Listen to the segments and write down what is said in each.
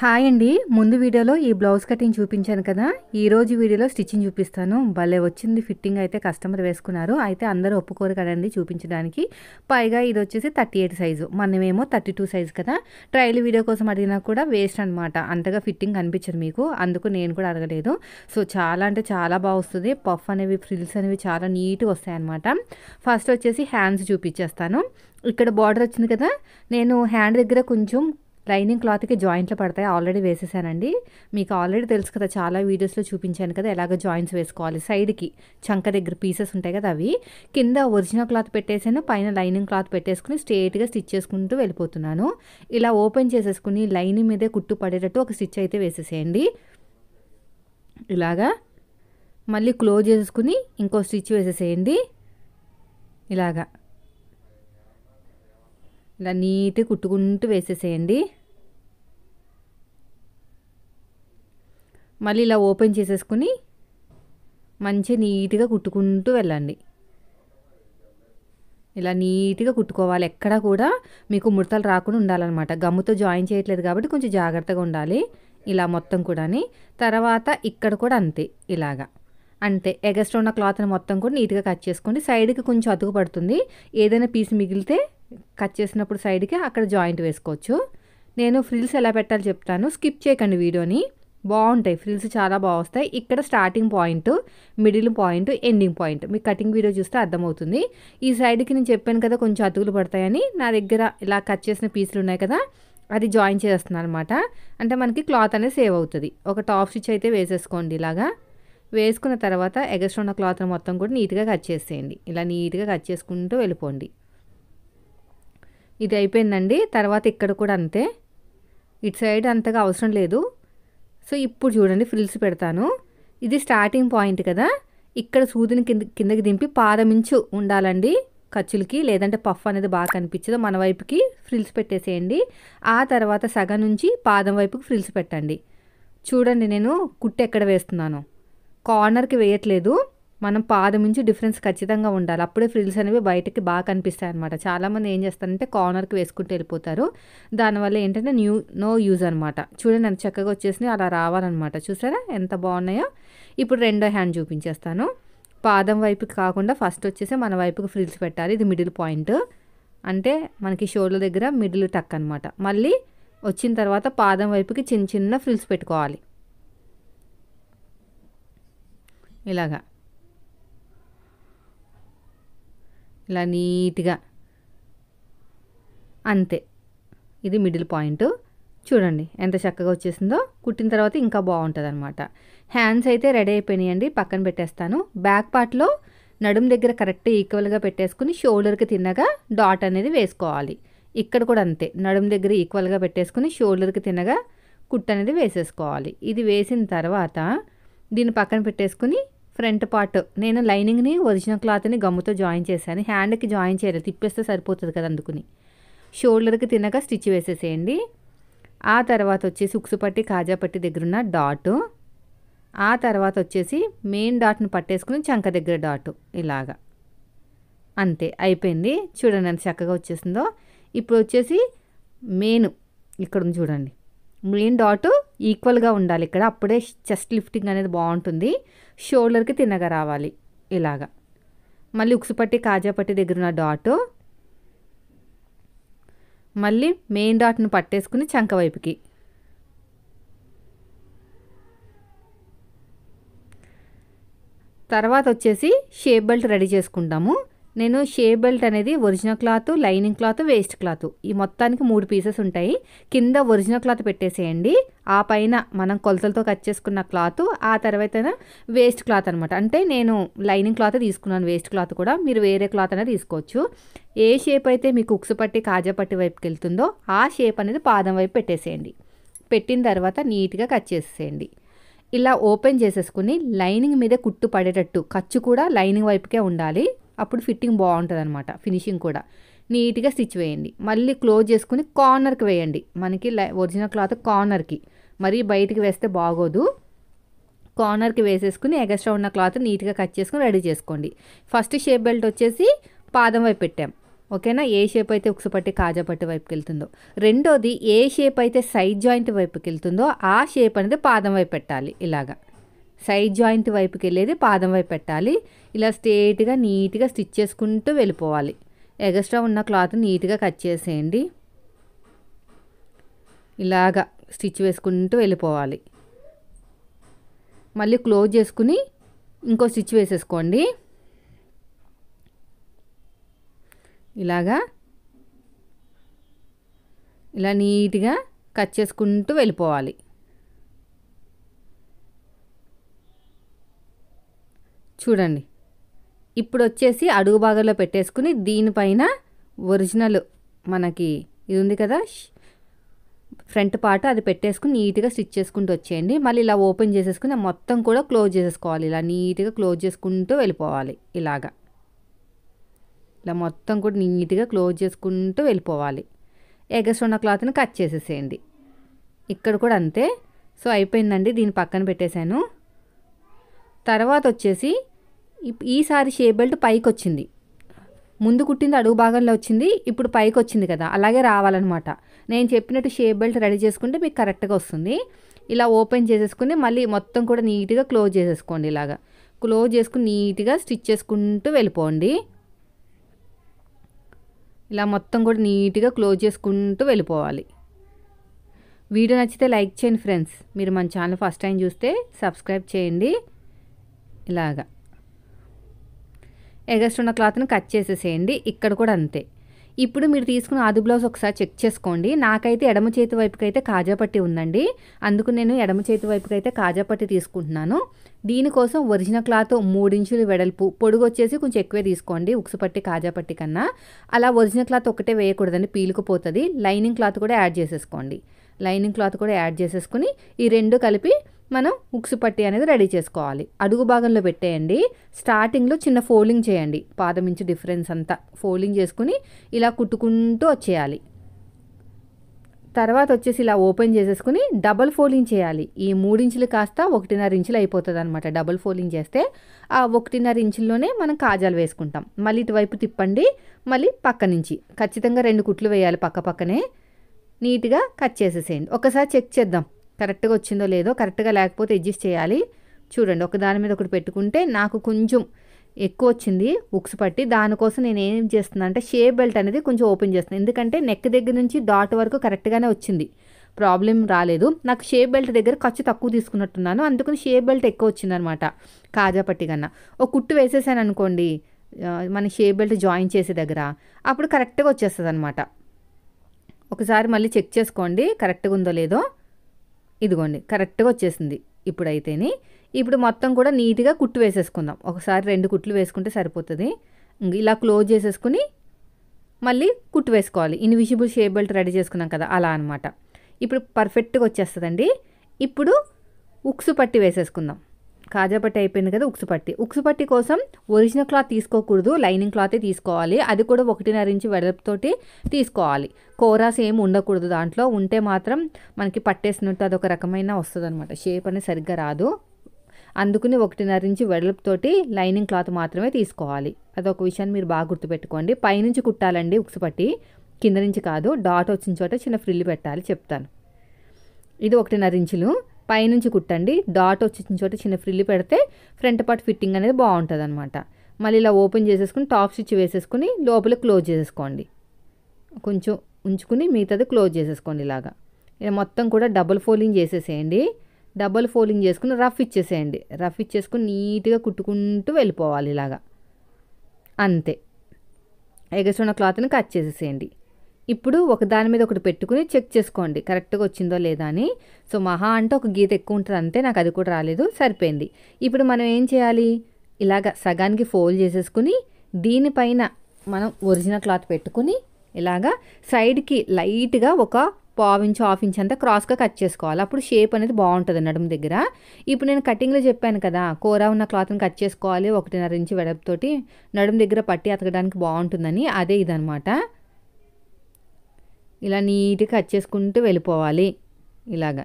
hi అండి ముందు వీడియోలో ఈ బ్లౌజ్ కటింగ్ చూపించాను కదా ఈ రోజు వీడియోలో స్టిచ్చింగ్ చూపిస్తాను భలే వచ్చింది ఫిట్టింగ్ అయితే కస్టమర్ వేసుకున్నారు అయితే అందరూ ఒప్పుకోరు కదండి చూపించడానికి పైగా ఇది వచ్చేసి థర్టీ ఎయిట్ సైజు మనమేమో థర్టీ టూ సైజు కదా ట్రయల్ వీడియో కోసం అడిగినా కూడా వేస్ట్ అనమాట అంతగా ఫిట్టింగ్ కనిపించదు మీకు అందుకు నేను కూడా అడగలేదు సో చాలా అంటే చాలా బాగుస్తుంది పఫ్ అనేవి ఫ్రిల్స్ అనేవి చాలా నీట్గా వస్తాయన్నమాట ఫస్ట్ వచ్చేసి హ్యాండ్స్ చూపించేస్తాను ఇక్కడ బార్డర్ వచ్చింది కదా నేను హ్యాండ్ దగ్గర కొంచెం లైనింగ్ క్లాత్కి జాయింట్లు పడతాయి ఆల్రెడీ వేసేసానండి మీకు ఆల్రెడీ తెలుసు కదా చాలా వీడియోస్లో చూపించాను కదా ఎలాగ జాయింట్స్ వేసుకోవాలి సైడ్కి చంక దగ్గర పీసెస్ ఉంటాయి కదా అవి కింద ఒరిజినల్ క్లాత్ పెట్టేసాను పైన లైనింగ్ క్లాత్ పెట్టేసుకుని స్ట్రేట్గా స్టిచ్ చేసుకుంటూ వెళ్ళిపోతున్నాను ఇలా ఓపెన్ చేసేసుకుని లైనింగ్ మీదే కుట్టు పడేటట్టు ఒక స్టిచ్ అయితే వేసేసేయండి ఇలాగా మళ్ళీ క్లోజ్ చేసుకుని ఇంకో స్టిచ్ వేసేసేయండి ఇలాగా ఇలా నీట్గా కుట్టుకుంటూ వేసేసేయండి మళ్ళీ ఇలా ఓపెన్ చేసేసుకుని మంచిగా నీట్గా కుట్టుకుంటూ వెళ్ళండి ఇలా నీట్గా కుట్టుకోవాలి ఎక్కడా కూడా మీకు ముడతలు రాకుండా ఉండాలన్నమాట గమ్ముతో జాయిన్ చేయట్లేదు కాబట్టి కొంచెం జాగ్రత్తగా ఉండాలి ఇలా మొత్తం కూడా తర్వాత ఇక్కడ కూడా అంతే ఇలాగా అంతే ఎగస్ట్రా ఉన్న క్లాత్ని మొత్తం కూడా నీట్గా కట్ చేసుకోండి సైడ్కి కొంచెం అతుకు పడుతుంది ఏదైనా పీస్ మిగిలితే కట్ చేసినప్పుడు సైడ్కి అక్కడ జాయింట్ వేసుకోవచ్చు నేను ఫ్రిల్స్ ఎలా పెట్టాలో చెప్తాను స్కిప్ చేయకండి వీడియోని బాగుంటాయి ఫ్రిల్స్ చాలా బాగొస్తాయి ఇక్కడ starting point middle point ending point మీ కటింగ్ వీడియో చూస్తే అర్థమవుతుంది ఈ సైడ్కి నేను చెప్పాను కదా కొంచెం అతుకులు పడతాయని నా దగ్గర ఇలా కట్ చేసిన పీసులు ఉన్నాయి కదా అది జాయిన్ చేస్తున్నాను అనమాట అంటే మనకి క్లాత్ అనేది సేవ్ అవుతుంది ఒక టాప్ స్టిచ్ అయితే వేసేసుకోండి ఇలాగా వేసుకున్న తర్వాత ఎగస్ట్రా ఉన్న క్లాత్ మొత్తం కూడా నీట్గా కట్ చేసేయండి ఇలా నీట్గా కట్ చేసుకుంటూ వెళ్ళిపోండి ఇది అయిపోయిందండి తర్వాత ఇక్కడ కూడా అంతే ఇటు సైడ్ అంతగా అవసరం లేదు సో ఇప్పుడు చూడండి ఫ్రిల్స్ పెడతాను ఇది స్టార్టింగ్ పాయింట్ కదా ఇక్కడ సూదిని కింద కిందకి దింపి పాదమించు ఉండాలండి ఖర్చులకి లేదంటే పఫ్ అనేది బాగా కనిపించదు మన వైపుకి ఫ్రిల్స్ పెట్టేసేయండి ఆ తర్వాత సగం నుంచి పాదం వైపుకి ఫ్రిల్స్ పెట్టండి చూడండి నేను కుట్టు ఎక్కడ వేస్తున్నాను కార్నర్కి వేయట్లేదు మనం పాదం నుంచి డిఫరెన్స్ ఖచ్చితంగా ఉండాలి అప్పుడే ఫ్రిల్స్ అనేవి బయటకి బాగా కనిపిస్తాయి అనమాట చాలామంది ఏం చేస్తారంటే కార్నర్కి వేసుకుంటూ వెళ్ళిపోతారు దానివల్ల ఏంటంటే న్యూ నో యూజ్ అనమాట చూడండి ఎంత చక్కగా వచ్చేసినాయి అలా రావాలన్నమాట చూసారా ఎంత బాగున్నాయో ఇప్పుడు రెండో హ్యాండ్ చూపించేస్తాను పాదం వైపుకి కాకుండా ఫస్ట్ వచ్చేసి మన వైపుకి ఫ్రిల్స్ పెట్టాలి ఇది మిడిల్ పాయింట్ అంటే మనకి షోల్డర్ దగ్గర మిడిల్ టక్ అనమాట మళ్ళీ వచ్చిన తర్వాత పాదం వైపుకి చిన్న చిన్న ఫ్రిల్స్ పెట్టుకోవాలి ఇలాగా ఇలా నీట్గా అంతే ఇది మిడిల్ పాయింట్ చూడండి ఎంత చక్కగా వచ్చేసిందో కుట్టిన తర్వాత ఇంకా బాగుంటుంది అనమాట హ్యాండ్స్ అయితే రెడీ అయిపోయినాయండి పక్కన పెట్టేస్తాను బ్యాక్ పార్ట్లో నడుము దగ్గర కరెక్ట్ ఈక్వల్గా పెట్టేసుకుని షోల్డర్కి తిన్నగా డాట్ అనేది వేసుకోవాలి ఇక్కడ కూడా అంతే నడుము దగ్గర ఈక్వల్గా పెట్టేసుకుని షోల్డర్కి తిన్నగా కుట్టు అనేది వేసేసుకోవాలి ఇది వేసిన తర్వాత దీన్ని పక్కన పెట్టేసుకుని ఫ్రంట్ పార్ట్ నేను లైనింగ్ని ఒరిజినల్ క్లాత్ని గమ్ముతో జాయిన్ చేశాను హ్యాండ్కి జాయిన్ చేయలేదు తిప్పేస్తే సరిపోతుంది కదా అందుకుని షోల్డర్కి తినక స్టిచ్ వేసేసేయండి ఆ తర్వాత వచ్చేసి ఉక్సు పట్టి కాజా పట్టి దగ్గరున్న డాట్ ఆ తర్వాత వచ్చేసి మెయిన్ డాట్ను పట్టేసుకుని చంక దగ్గర డాట్ ఇలాగా అంతే అయిపోయింది చూడండి ఎంత చక్కగా వచ్చేసిందో ఇప్పుడు వచ్చేసి మెయిన్ ఇక్కడ చూడండి మెయిన్ డాట్ ఈక్వల్గా ఉండాలి ఇక్కడ అప్పుడే చెస్ట్ లిఫ్టింగ్ అనేది బాగుంటుంది షోల్డర్కి తిన్నగా రావాలి ఇలాగా మళ్ళీ ఉక్సుపట్టి కాజాపట్టి దగ్గర ఉన్న డాట్ మళ్ళీ మెయిన్ డాట్ను పట్టేసుకుని చంక వైపుకి తర్వాత వచ్చేసి షేప్ బెల్ట్ రెడీ చేసుకుంటాము నేను షే బెల్ట్ అనేది original cloth lining cloth waste cloth ఈ మొత్తానికి మూడు పీసెస్ ఉంటాయి కింద ఒరిజినల్ క్లాత్ పెట్టేసేయండి ఆ పైన మనం కొలతలతో కట్ చేసుకున్న క్లాత్ ఆ తర్వాత వేస్ట్ క్లాత్ అనమాట అంటే నేను లైనింగ్ క్లాత్ తీసుకున్నాను వేస్ట్ క్లాత్ కూడా మీరు వేరే క్లాత్ అనేది తీసుకోవచ్చు ఏ షేప్ అయితే మీకు ఉక్స పట్టి కాజా పట్టి వైపుకి వెళ్తుందో ఆ షేప్ అనేది పాదం వైపు పెట్టేసేయండి పెట్టిన తర్వాత నీట్గా కట్ చేసేయండి ఇలా ఓపెన్ చేసేసుకుని లైనింగ్ మీద కుట్టు పడేటట్టు ఖర్చు కూడా లైనింగ్ వైపుకే ఉండాలి అప్పుడు ఫిట్టింగ్ బాగుంటుంది అనమాట ఫినిషింగ్ కూడా నీట్గా స్టిచ్ వేయండి మళ్ళీ క్లోజ్ చేసుకుని కార్నర్కి వేయండి మనకి ఒరిజినల్ క్లాత్ కార్నర్కి మరీ బయటికి వేస్తే బాగోదు కార్నర్కి వేసేసుకుని ఎగస్ట్రా ఉన్న క్లాత్ నీట్గా కట్ చేసుకుని రెడీ చేసుకోండి ఫస్ట్ షేప్ బెల్ట్ వచ్చేసి పాదం వైపు పెట్టాం ఓకేనా ఏ షేప్ అయితే ఉక్సుపట్టి కాజాపట్టి వైపుకి వెళ్తుందో రెండోది ఏ షేప్ అయితే సైడ్ జాయింట్ వైపుకి వెళ్తుందో ఆ షేప్ అనేది పాదం వైపు పెట్టాలి ఇలాగా సైడ్ జాయింట్ వైపుకి వెళ్ళేది పాదం వైపు పెట్టాలి ఇలా స్ట్రేట్గా నీట్గా స్టిచ్ చేసుకుంటూ వెళ్ళిపోవాలి ఎగస్ట్రా ఉన్న క్లాత్ నీట్గా కట్ చేసేయండి ఇలాగా స్టిచ్ వేసుకుంటూ వెళ్ళిపోవాలి మళ్ళీ క్లోజ్ చేసుకుని ఇంకో స్టిచ్ వేసేసుకోండి ఇలాగా ఇలా నీట్గా కట్ చేసుకుంటూ వెళ్ళిపోవాలి చూడండి ఇప్పుడు వచ్చేసి అడుగు భాగంలో పెట్టేసుకుని దీనిపైన ఒరిజినల్ మనకి ఇది ఉంది కదా ఫ్రంట్ పార్ట్ అది పెట్టేసుకుని నీట్గా స్టిచ్ చేసుకుంటూ వచ్చేయండి మళ్ళీ ఇలా ఓపెన్ చేసేసుకుని మొత్తం కూడా క్లోజ్ చేసేసుకోవాలి ఇలా నీట్గా క్లోజ్ చేసుకుంటూ వెళ్ళిపోవాలి ఇలాగా ఇలా మొత్తం కూడా నీట్గా క్లోజ్ చేసుకుంటూ వెళ్ళిపోవాలి ఎగస్ట్ ఉన్న క్లాత్ని కట్ చేసేసేయండి ఇక్కడ కూడా అంతే సో అయిపోయిందండి దీన్ని పక్కన పెట్టేశాను తర్వాత వచ్చేసి ఈసారి షే బెల్ట్ పైకి వచ్చింది ముందు కుట్టింది అడుగు భాగంలో వచ్చింది ఇప్పుడు పైకి వచ్చింది కదా అలాగే రావాలన్నమాట నేను చెప్పినట్టు షేప్ బెల్ట్ రెడీ చేసుకుంటే మీకు కరెక్ట్గా వస్తుంది ఇలా ఓపెన్ చేసేసుకుని మళ్ళీ మొత్తం కూడా నీట్గా క్లోజ్ చేసేసుకోండి ఇలాగా క్లోజ్ చేసుకుని నీట్గా స్టిచ్ చేసుకుంటూ వెళ్ళిపోండి ఇలా మొత్తం కూడా నీట్గా క్లోజ్ చేసుకుంటూ వెళ్ళిపోవాలి వీడియో నచ్చితే లైక్ చేయండి ఫ్రెండ్స్ మీరు మన ఛానల్ ఫస్ట్ టైం చూస్తే సబ్స్క్రైబ్ చేయండి ఇలాగా ఉన్న క్లాత్ని కట్ చేసేసేయండి ఇక్కడ కూడా అంతే ఇప్పుడు మీరు తీసుకున్న ఆది బ్లౌజ్ ఒకసారి చెక్ చేసుకోండి నాకైతే ఎడమ చేతి వైపుకైతే కాజాపట్టి ఉందండి అందుకు నేను ఎడమ చేతి వైపుకైతే కాజాపట్టి తీసుకుంటున్నాను దీనికోసం ఒరిజినల్ క్లాత్ ఇంచులు వెడల్పు పొడుగు వచ్చేసి కొంచెం ఎక్కువే తీసుకోండి ఉక్సుపట్టి కాజాపట్టి కన్నా అలా ఒరిజినల్ క్లాత్ ఒకటే వేయకూడదండి పీలుకుపోతుంది లైనింగ్ క్లాత్ కూడా యాడ్ చేసేసుకోండి లైనింగ్ క్లాత్ కూడా యాడ్ చేసేసుకుని ఈ రెండు కలిపి మనం ఉక్సు పట్టి అనేది రెడీ చేసుకోవాలి అడుగు భాగంలో పెట్టేయండి స్టార్టింగ్లో చిన్న ఫోల్డింగ్ చేయండి పాదమించు డిఫరెన్స్ అంతా ఫోల్డింగ్ చేసుకుని ఇలా కుట్టుకుంటూ వచ్చేయాలి తర్వాత వచ్చేసి ఇలా ఓపెన్ చేసేసుకుని డబల్ ఫోల్డింగ్ చేయాలి ఈ మూడించులు కాస్త ఒకటిన్నర ఇంచులు అయిపోతుంది అనమాట డబల్ ఫోల్డింగ్ చేస్తే ఆ ఒకటిన్నర ఇంచుల్లోనే మనం కాజాలు వేసుకుంటాం మళ్ళీ ఇటువైపు తిప్పండి మళ్ళీ పక్క నుంచి ఖచ్చితంగా రెండు కుట్లు వేయాలి పక్క పక్కనే నీట్గా కట్ చేసేసేయండి ఒకసారి చెక్ చేద్దాం కరెక్ట్గా వచ్చిందో లేదో కరెక్ట్గా లేకపోతే అడ్జస్ట్ చేయాలి చూడండి ఒక దాని మీద ఒకటి పెట్టుకుంటే నాకు కొంచెం ఎక్కువ వచ్చింది ఉక్స్ పట్టి దానికోసం నేను ఏం చేస్తున్నాను అంటే షేప్ బెల్ట్ అనేది కొంచెం ఓపెన్ చేస్తున్నాను ఎందుకంటే నెక్ దగ్గర నుంచి డాట్ వరకు కరెక్ట్గానే వచ్చింది ప్రాబ్లం రాలేదు నాకు షేప్ బెల్ట్ దగ్గర ఖర్చు తక్కువ తీసుకున్నట్టున్నాను అందుకని షేప్ బెల్ట్ ఎక్కువ వచ్చిందనమాట కాజా పట్టి కన్నా ఒక కుట్టు వేసేసాను అనుకోండి మన షేప్ బెల్ట్ జాయిన్ చేసే దగ్గర అప్పుడు కరెక్ట్గా వచ్చేస్తుంది అనమాట ఒకసారి మళ్ళీ చెక్ చేసుకోండి కరెక్ట్గా ఉందో లేదో ఇదిగోండి కరెక్ట్గా వచ్చేసింది ఇప్పుడైతేనే ఇప్పుడు మొత్తం కూడా నీట్గా కుట్టు వేసేసుకుందాం ఒకసారి రెండు కుట్లు వేసుకుంటే సరిపోతుంది ఇలా క్లోజ్ చేసేసుకుని మళ్ళీ కుట్టు వేసుకోవాలి ఇన్విజిబుల్ షేప్ బెల్ట్ రెడీ చేసుకున్నాం కదా అలా అనమాట ఇప్పుడు పర్ఫెక్ట్గా వచ్చేస్తుందండి ఇప్పుడు ఉక్సు పట్టి వేసేసుకుందాం కాజాపట్టి అయిపోయింది కదా ఉక్సుపట్టి ఉక్సుపట్టి కోసం ఒరిజినల్ క్లాత్ తీసుకోకూడదు లైనింగ్ క్లాతే తీసుకోవాలి అది కూడా ఒకటిన్నర ఇంచి వెడల్పుతోటి తీసుకోవాలి కోరాస్ ఏమి ఉండకూడదు దాంట్లో ఉంటే మాత్రం మనకి పట్టేసినట్టు అదొక రకమైన వస్తుంది అనమాట షేప్ అనేది సరిగ్గా రాదు అందుకుని ఒకటిన్నర ఇంచి వెడల్పుతోటి లైనింగ్ క్లాత్ మాత్రమే తీసుకోవాలి అదొక విషయాన్ని మీరు బాగా గుర్తుపెట్టుకోండి పైనుంచి కుట్టాలండి ఉక్సుపట్టి కింద నుంచి కాదు డాట్ వచ్చిన చోట చిన్న ఫ్రిల్లు పెట్టాలి చెప్తాను ఇది ఒకటిన్నర ఇంచులు పైనుంచి కుట్టండి డాట్ వచ్చిన చోట చిన్న ఫ్రిల్లు పెడితే ఫ్రంట్ పార్ట్ ఫిట్టింగ్ అనేది బాగుంటుంది అనమాట మళ్ళీ ఇలా ఓపెన్ చేసేసుకుని టాప్ స్టిచ్ వేసేసుకుని లోపల క్లోజ్ చేసేసుకోండి కొంచెం ఉంచుకుని మిగతాది క్లోజ్ చేసేసుకోండి ఇలాగా ఇలా మొత్తం కూడా డబుల్ ఫోల్డింగ్ చేసేసేయండి డబుల్ ఫోల్డింగ్ చేసుకుని రఫ్ ఇచ్చేసేయండి రఫ్ ఇచ్చేసుకుని నీట్గా కుట్టుకుంటూ వెళ్ళిపోవాలి ఇలాగా అంతే ఎగసున్న క్లాత్ని కట్ చేసేసేయండి ఇప్పుడు ఒక దాని మీద ఒకటి పెట్టుకుని చెక్ చేసుకోండి కరెక్ట్గా వచ్చిందో లేదా అని సో మహా అంటే ఒక గీత ఎక్కువ ఉంటుంది అంతే నాకు అది కూడా రాలేదు సరిపోయింది ఇప్పుడు మనం ఏం చేయాలి ఇలాగ సగానికి ఫోల్డ్ చేసేసుకుని దీనిపైన మనం ఒరిజినల్ క్లాత్ పెట్టుకుని ఇలాగా సైడ్కి లైట్గా ఒక పావు ఇంచు హాఫ్ ఇంచ్ అంతా క్రాస్గా కట్ చేసుకోవాలి అప్పుడు షేప్ అనేది బాగుంటుంది నడుము దగ్గర ఇప్పుడు నేను కటింగ్లో చెప్పాను కదా కూర ఉన్న క్లాత్ని కట్ చేసుకోవాలి ఒకటిన్నర ఇంచు వెడపుతోటి నడుము దగ్గర పట్టి అతకడానికి బాగుంటుందని అదే ఇదనమాట ఇలా నీట్గా కట్ చేసుకుంటూ వెళ్ళిపోవాలి ఇలాగా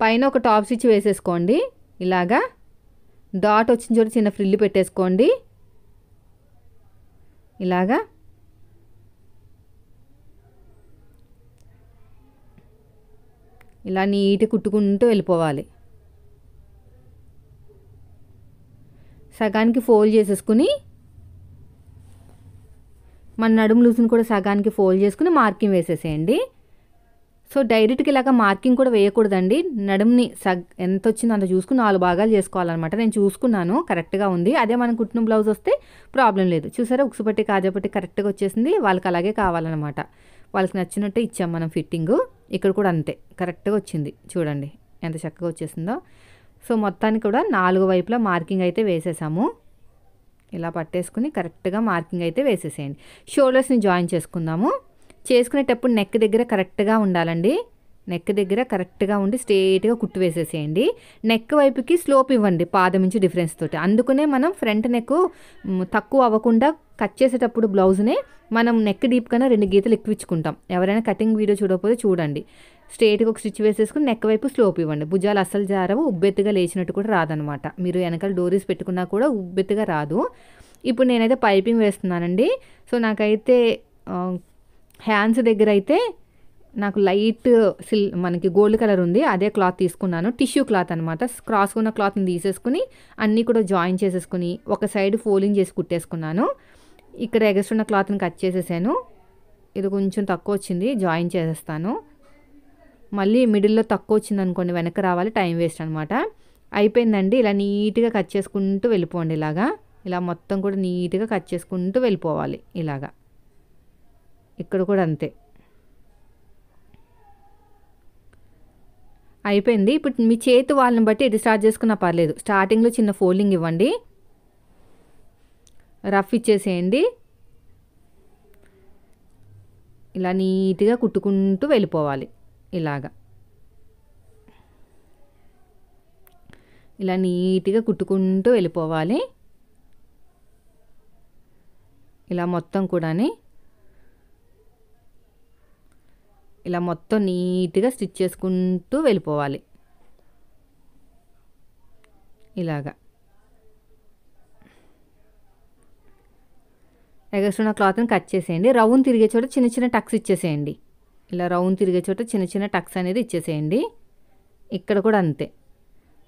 పైన ఒక టాప్ స్టిచ్ వేసేసుకోండి ఇలాగా డాట్ వచ్చిన చోటు చిన్న ఫ్రిల్లు పెట్టేసుకోండి ఇలాగా ఇలా నీట్ కుట్టుకుంటూ వెళ్ళిపోవాలి సగానికి ఫోల్డ్ చేసేసుకుని మన నడుము లూజ్ని కూడా సగానికి ఫోల్డ్ చేసుకుని మార్కింగ్ వేసేసేయండి సో డైరెక్ట్గా ఇలాగ మార్కింగ్ కూడా వేయకూడదండి నడుముని సగ్ ఎంత వచ్చిందో అంత చూసుకుని నాలుగు భాగాలు చేసుకోవాలన్నమాట నేను చూసుకున్నాను కరెక్ట్గా ఉంది అదే మనం కుట్టిన బ్లౌజ్ వస్తే ప్రాబ్లం లేదు చూసారా ఉక్సుపట్టి కాజాపట్టి కరెక్ట్గా వచ్చేసింది వాళ్ళకి అలాగే కావాలన్నమాట వాళ్ళకి నచ్చినట్టే ఇచ్చాం మనం ఫిట్టింగు ఇక్కడ కూడా అంతే కరెక్ట్గా వచ్చింది చూడండి ఎంత చక్కగా వచ్చేసిందో సో మొత్తానికి కూడా నాలుగు వైపులా మార్కింగ్ అయితే వేసేసాము ఇలా పట్టేసుకుని కరెక్ట్గా మార్కింగ్ అయితే వేసేసేయండి షోల్డర్స్ని జాయిన్ చేసుకుందాము చేసుకునేటప్పుడు నెక్ దగ్గర కరెక్ట్గా ఉండాలండి నెక్ దగ్గర కరెక్ట్గా ఉండి స్ట్రేట్గా కుట్టు వేసేసేయండి నెక్ వైపుకి స్లోప్ ఇవ్వండి పాదం నుంచి డిఫరెన్స్ తోటి అందుకనే మనం ఫ్రంట్ నెక్ తక్కువ అవ్వకుండా కట్ చేసేటప్పుడు బ్లౌజ్ని మనం నెక్ డీప్ కన్నా రెండు గీతలు ఎక్కువ ఇచ్చుకుంటాం ఎవరైనా కటింగ్ వీడియో చూడకపోతే చూడండి స్ట్రేట్గా ఒక స్టిచ్ వేసేసుకుని నెక్ వైపు స్లోప్ ఇవ్వండి భుజాలు అసలు జారవు ఉబ్బెత్తుగా లేచినట్టు కూడా రాదనమాట మీరు వెనకాల డోరీస్ పెట్టుకున్నా కూడా ఉబ్బెత్తుగా రాదు ఇప్పుడు నేనైతే పైపింగ్ వేస్తున్నానండి సో నాకైతే హ్యాండ్స్ దగ్గర అయితే నాకు లైట్ సిల్ మనకి గోల్డ్ కలర్ ఉంది అదే క్లాత్ తీసుకున్నాను టిష్యూ క్లాత్ అనమాట క్రాస్ ఉన్న క్లాత్ని తీసేసుకుని అన్నీ కూడా జాయిన్ చేసేసుకుని ఒక సైడ్ ఫోల్డింగ్ చేసి కుట్టేసుకున్నాను ఇక్కడ ఉన్న క్లాత్ని కట్ చేసేసాను ఇది కొంచెం తక్కువ వచ్చింది జాయిన్ చేసేస్తాను మళ్ళీ మిడిల్లో తక్కువ వచ్చింది అనుకోండి వెనక రావాలి టైం వేస్ట్ అనమాట అయిపోయిందండి ఇలా నీట్గా కట్ చేసుకుంటూ వెళ్ళిపోండి ఇలాగా ఇలా మొత్తం కూడా నీట్గా కట్ చేసుకుంటూ వెళ్ళిపోవాలి ఇలాగా ఇక్కడ కూడా అంతే అయిపోయింది ఇప్పుడు మీ చేతి వాళ్ళని బట్టి ఎటు స్టార్ట్ చేసుకున్నా పర్లేదు స్టార్టింగ్లో చిన్న ఫోల్డింగ్ ఇవ్వండి రఫ్ ఇచ్చేసేయండి ఇలా నీట్గా కుట్టుకుంటూ వెళ్ళిపోవాలి ఇలాగా ఇలా నీట్గా కుట్టుకుంటూ వెళ్ళిపోవాలి ఇలా మొత్తం కూడాని ఇలా మొత్తం నీట్గా స్టిచ్ చేసుకుంటూ వెళ్ళిపోవాలి ఇలాగా ఎగస్ట్రా క్లాత్ని కట్ చేసేయండి రౌండ్ తిరిగే చోట చిన్న చిన్న టక్స్ ఇచ్చేసేయండి ఇలా రౌండ్ తిరిగే చోట చిన్న చిన్న టక్స్ అనేది ఇచ్చేసేయండి ఇక్కడ కూడా అంతే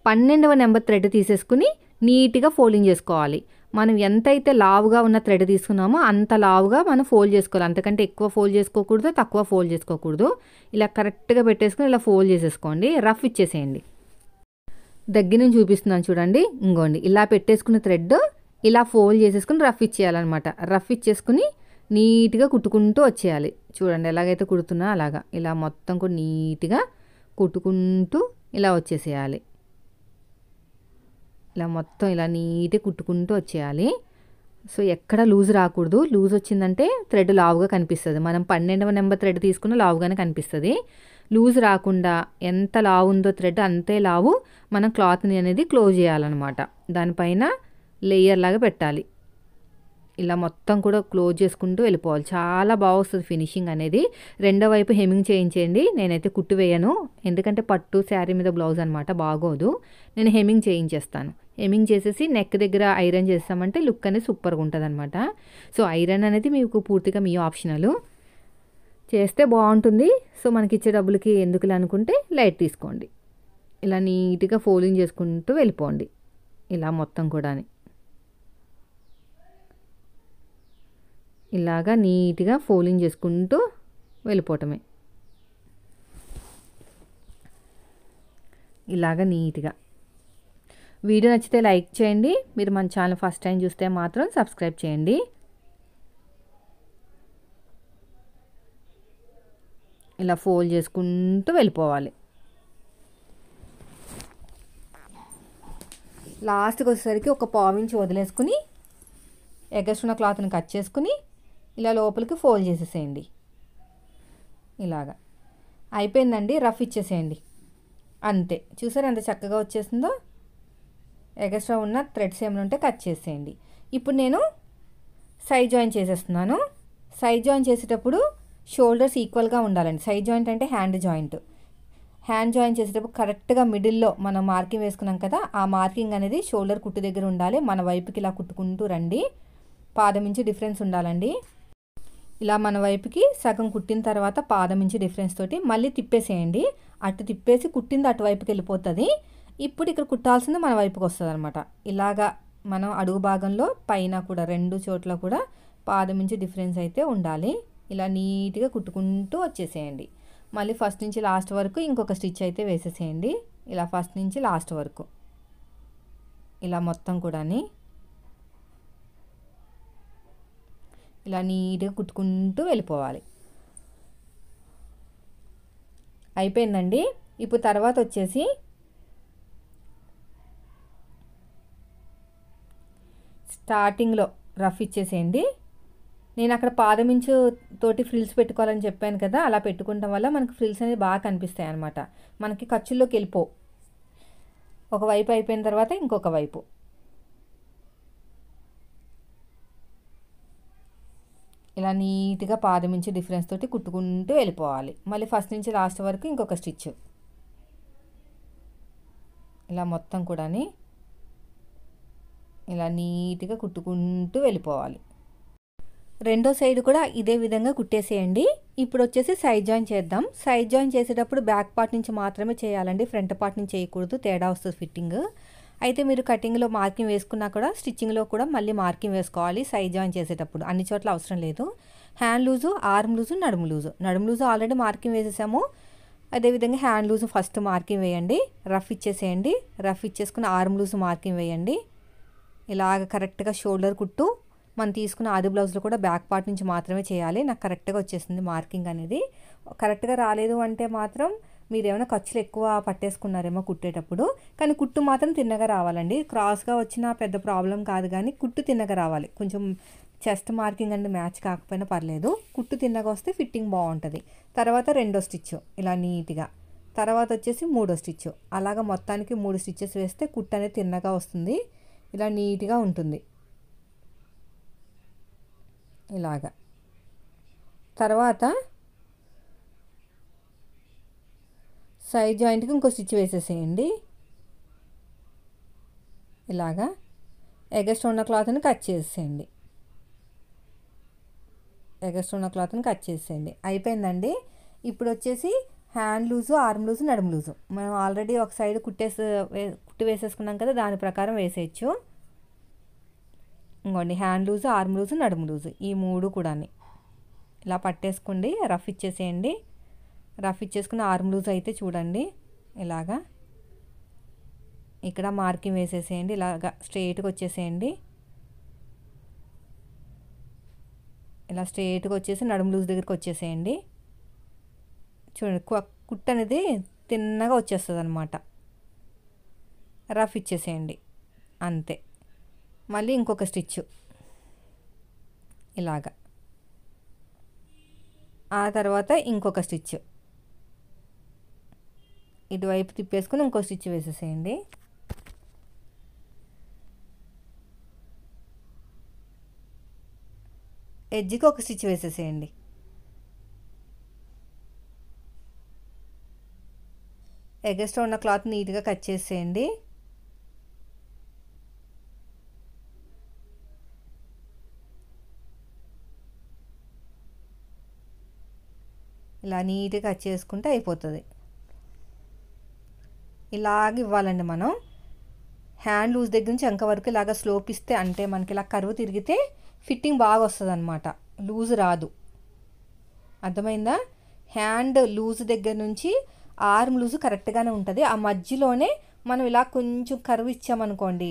పన్నెండవ నెంబర్ థ్రెడ్ తీసేసుకుని నీట్గా ఫోల్డింగ్ చేసుకోవాలి మనం ఎంతైతే లావుగా ఉన్న థ్రెడ్ తీసుకున్నామో అంత లావుగా మనం ఫోల్డ్ చేసుకోవాలి అంతకంటే ఎక్కువ ఫోల్డ్ చేసుకోకూడదు తక్కువ ఫోల్డ్ చేసుకోకూడదు ఇలా కరెక్ట్గా పెట్టేసుకుని ఇలా ఫోల్డ్ చేసేసుకోండి రఫ్ ఇచ్చేసేయండి దగ్గర నుంచి చూపిస్తున్నాను చూడండి ఇంకోండి ఇలా పెట్టేసుకున్న థ్రెడ్ ఇలా ఫోల్డ్ చేసేసుకుని రఫ్ ఇచ్చేయాలన్నమాట రఫ్ ఇచ్చేసుకుని నీట్గా కుట్టుకుంటూ వచ్చేయాలి చూడండి ఎలాగైతే కుడుతున్నా అలాగా ఇలా మొత్తం కూడా నీట్గా కుట్టుకుంటూ ఇలా వచ్చేసేయాలి ఇలా మొత్తం ఇలా నీట్గా కుట్టుకుంటూ వచ్చేయాలి సో ఎక్కడ లూజ్ రాకూడదు లూజ్ వచ్చిందంటే థ్రెడ్ లావుగా కనిపిస్తుంది మనం పన్నెండవ నెంబర్ థ్రెడ్ తీసుకున్న లావుగానే కనిపిస్తుంది లూజ్ రాకుండా ఎంత లావు ఉందో థ్రెడ్ అంతే లావు మనం క్లాత్ని అనేది క్లోజ్ చేయాలన్నమాట దానిపైన లేయర్ లాగా పెట్టాలి ఇలా మొత్తం కూడా క్లోజ్ చేసుకుంటూ వెళ్ళిపోవాలి చాలా బాగా వస్తుంది ఫినిషింగ్ అనేది రెండో వైపు హెమింగ్ చేయించేయండి నేనైతే కుట్టు వేయను ఎందుకంటే పట్టు శారీ మీద బ్లౌజ్ అనమాట బాగోదు నేను హెమింగ్ చేయించేస్తాను హెమింగ్ చేసేసి నెక్ దగ్గర ఐరన్ చేస్తామంటే లుక్ అనేది సూపర్గా ఉంటుంది అనమాట సో ఐరన్ అనేది మీకు పూర్తిగా మీ ఆప్షనల్ చేస్తే బాగుంటుంది సో మనకి ఇచ్చే డబ్బులకి ఎందుకులే అనుకుంటే లైట్ తీసుకోండి ఇలా నీట్గా ఫోల్డింగ్ చేసుకుంటూ వెళ్ళిపోండి ఇలా మొత్తం కూడా అని ఇలాగా నీట్గా ఫోలింగ్ చేసుకుంటూ వెళ్ళిపోవటమే ఇలాగ నీట్గా వీడియో నచ్చితే లైక్ చేయండి మీరు మన ఛానల్ ఫస్ట్ టైం చూస్తే మాత్రం సబ్స్క్రైబ్ చేయండి ఇలా ఫోల్డ్ చేసుకుంటూ వెళ్ళిపోవాలి లాస్ట్కి వచ్చేసరికి ఒక పావు నుంచి వదిలేసుకుని ఉన్న క్లాత్ని కట్ చేసుకుని ఇలా లోపలికి ఫోల్డ్ చేసేసేయండి ఇలాగా అయిపోయిందండి రఫ్ ఇచ్చేసేయండి అంతే చూసారు ఎంత చక్కగా వచ్చేసిందో ఎగస్ట్రా ఉన్న థ్రెడ్స్ ఏమైనా ఉంటే కట్ చేసేయండి ఇప్పుడు నేను సైడ్ జాయిన్ చేసేస్తున్నాను సైడ్ జాయిన్ చేసేటప్పుడు షోల్డర్స్ ఈక్వల్గా ఉండాలండి సైడ్ జాయింట్ అంటే హ్యాండ్ జాయింట్ హ్యాండ్ జాయిన్ చేసేటప్పుడు కరెక్ట్గా మిడిల్లో మనం మార్కింగ్ వేసుకున్నాం కదా ఆ మార్కింగ్ అనేది షోల్డర్ కుట్టు దగ్గర ఉండాలి మన వైపుకి ఇలా కుట్టుకుంటూ రండి పాదం నుంచి డిఫరెన్స్ ఉండాలండి ఇలా మన వైపుకి సగం కుట్టిన తర్వాత పాదం ఇంచి డిఫరెన్స్ తోటి మళ్ళీ తిప్పేసేయండి అటు తిప్పేసి కుట్టింది అటువైపుకి వెళ్ళిపోతుంది ఇప్పుడు ఇక్కడ కుట్టాల్సింది మన వైపుకి వస్తుంది అనమాట ఇలాగా మనం అడుగు భాగంలో పైన కూడా రెండు చోట్ల కూడా పాదం నుంచి డిఫరెన్స్ అయితే ఉండాలి ఇలా నీట్గా కుట్టుకుంటూ వచ్చేసేయండి మళ్ళీ ఫస్ట్ నుంచి లాస్ట్ వరకు ఇంకొక స్టిచ్ అయితే వేసేసేయండి ఇలా ఫస్ట్ నుంచి లాస్ట్ వరకు ఇలా మొత్తం కూడా ఇలా నీట్గా కుట్టుకుంటూ వెళ్ళిపోవాలి అయిపోయిందండి ఇప్పుడు తర్వాత వచ్చేసి స్టార్టింగ్లో రఫ్ ఇచ్చేసేయండి నేను అక్కడ పాదమించు తోటి ఫ్రిల్స్ పెట్టుకోవాలని చెప్పాను కదా అలా పెట్టుకోవడం వల్ల మనకు ఫ్రిల్స్ అనేది బాగా కనిపిస్తాయి అనమాట మనకి ఖర్చుల్లోకి వెళ్ళిపో ఒక వైపు అయిపోయిన తర్వాత ఇంకొక వైపు ఇలా నీట్గా పాదం నుంచి డిఫరెన్స్ తోటి కుట్టుకుంటూ వెళ్ళిపోవాలి మళ్ళీ ఫస్ట్ నుంచి లాస్ట్ వరకు ఇంకొక స్టిచ్ ఇలా మొత్తం కూడాని ఇలా నీట్గా కుట్టుకుంటూ వెళ్ళిపోవాలి రెండో సైడ్ కూడా ఇదే విధంగా కుట్టేసేయండి ఇప్పుడు వచ్చేసి సైడ్ జాయిన్ చేద్దాం సైడ్ జాయిన్ చేసేటప్పుడు బ్యాక్ పార్ట్ నుంచి మాత్రమే చేయాలండి ఫ్రంట్ పార్ట్ నుంచి చేయకూడదు తేడా వస్తుంది ఫిట్టింగ్ అయితే మీరు కటింగ్లో మార్కింగ్ వేసుకున్నా కూడా స్టిచ్చింగ్లో కూడా మళ్ళీ మార్కింగ్ వేసుకోవాలి సైజ్ జాయిన్ చేసేటప్పుడు అన్ని చోట్ల అవసరం లేదు హ్యాండ్ లూజు ఆర్మ్ లూజు నడుము లూజు నడుము లూజు ఆల్రెడీ మార్కింగ్ వేసేసాము అదేవిధంగా హ్యాండ్ లూజు ఫస్ట్ మార్కింగ్ వేయండి రఫ్ ఇచ్చేసేయండి రఫ్ ఇచ్చేసుకుని ఆర్మ్ లూజ్ మార్కింగ్ వేయండి ఇలాగ కరెక్ట్గా షోల్డర్ కుట్టు మనం తీసుకున్న ఆది బ్లౌజ్లో కూడా బ్యాక్ పార్ట్ నుంచి మాత్రమే చేయాలి నాకు కరెక్ట్గా వచ్చేసింది మార్కింగ్ అనేది కరెక్ట్గా రాలేదు అంటే మాత్రం మీరేమైనా ఖర్చులు ఎక్కువ పట్టేసుకున్నారేమో కుట్టేటప్పుడు కానీ కుట్టు మాత్రం తిన్నగా రావాలండి క్రాస్గా వచ్చిన పెద్ద ప్రాబ్లం కాదు కానీ కుట్టు తిన్నగా రావాలి కొంచెం చెస్ట్ మార్కింగ్ అండ్ మ్యాచ్ కాకపోయినా పర్లేదు కుట్టు తిన్నగా వస్తే ఫిట్టింగ్ బాగుంటుంది తర్వాత రెండో స్టిచ్ ఇలా నీట్గా తర్వాత వచ్చేసి మూడో స్టిచ్ అలాగ మొత్తానికి మూడు స్టిచ్చెస్ వేస్తే కుట్టు అనేది తిన్నగా వస్తుంది ఇలా నీట్గా ఉంటుంది ఇలాగా తర్వాత సైడ్ జాయింట్కి ఇంకో స్టిచ్ వేసేసేయండి ఇలాగా ఎగస్ట్ ఉన్న క్లాత్ని కట్ చేసేయండి ఎగస్ట్ ఉన్న క్లాత్ని కట్ చేసేయండి అయిపోయిందండి ఇప్పుడు వచ్చేసి హ్యాండ్ లూజు ఆర్మ్ లూజు నడుము లూజు మనం ఆల్రెడీ ఒక సైడ్ కుట్టేసే కుట్టి వేసేసుకున్నాం కదా దాని ప్రకారం వేసేయచ్చు ఇంకోండి హ్యాండ్ లూజు ఆర్మ్ లూజు నడుము లూజు ఈ మూడు కూడాని ఇలా పట్టేసుకోండి రఫ్ ఇచ్చేసేయండి రఫ్ ఇచ్చేసుకుని ఆర్మ్ లూజ్ అయితే చూడండి ఇలాగా ఇక్కడ మార్కింగ్ వేసేసేయండి ఇలాగా స్ట్రేట్గా వచ్చేసేయండి ఇలా స్ట్రేట్గా వచ్చేసి నడుము లూజ్ దగ్గరికి వచ్చేసేయండి చూడండి కుట్ట అనేది తిన్నగా వచ్చేస్తుంది అనమాట రఫ్ ఇచ్చేసేయండి అంతే మళ్ళీ ఇంకొక స్టిచ్ ఇలాగా ఆ తర్వాత ఇంకొక స్టిచ్ ఇటువైపు తిప్పేసుకుని ఇంకో స్టిచ్ వేసేసేయండి ఎడ్జ్కి ఒక స్టిచ్ వేసేసేయండి ఎగస్ట్ ఉన్న క్లాత్ నీట్గా కట్ చేసేయండి ఇలా నీట్గా కట్ చేసుకుంటే అయిపోతుంది ఇలాగ ఇవ్వాలండి మనం హ్యాండ్ లూజ్ దగ్గర నుంచి ఎంక వరకు ఇలాగ స్లోప్ ఇస్తే అంటే మనకి ఇలా కరువు తిరిగితే ఫిట్టింగ్ బాగా వస్తుంది అనమాట లూజ్ రాదు అర్థమైందా హ్యాండ్ లూజ్ దగ్గర నుంచి ఆర్మ్ లూజ్ కరెక్ట్గానే ఉంటుంది ఆ మధ్యలోనే మనం ఇలా కొంచెం కరువు ఇచ్చామనుకోండి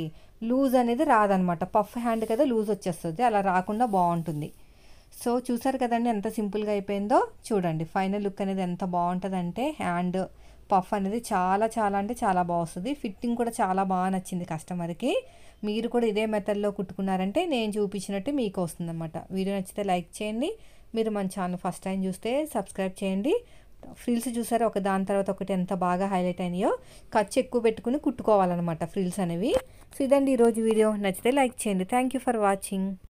లూజ్ అనేది రాదనమాట పఫ్ హ్యాండ్ కదా లూజ్ వచ్చేస్తుంది అలా రాకుండా బాగుంటుంది సో చూసారు కదండి ఎంత సింపుల్గా అయిపోయిందో చూడండి ఫైనల్ లుక్ అనేది ఎంత బాగుంటుందంటే హ్యాండ్ పఫ్ అనేది చాలా చాలా అంటే చాలా బాగుస్తుంది ఫిట్టింగ్ కూడా చాలా బాగా నచ్చింది కస్టమర్కి మీరు కూడా ఇదే మెథడ్లో కుట్టుకున్నారంటే నేను చూపించినట్టు మీకు వస్తుందన్నమాట వీడియో నచ్చితే లైక్ చేయండి మీరు మన ఛానల్ ఫస్ట్ టైం చూస్తే సబ్స్క్రైబ్ చేయండి ఫ్రిల్స్ చూసారా ఒక దాని తర్వాత ఒకటి ఎంత బాగా హైలైట్ అయినాయో ఖర్చు ఎక్కువ పెట్టుకుని కుట్టుకోవాలన్నమాట ఫ్రిల్స్ అనేవి సో ఇదండి ఈరోజు వీడియో నచ్చితే లైక్ చేయండి థ్యాంక్ యూ ఫర్ వాచింగ్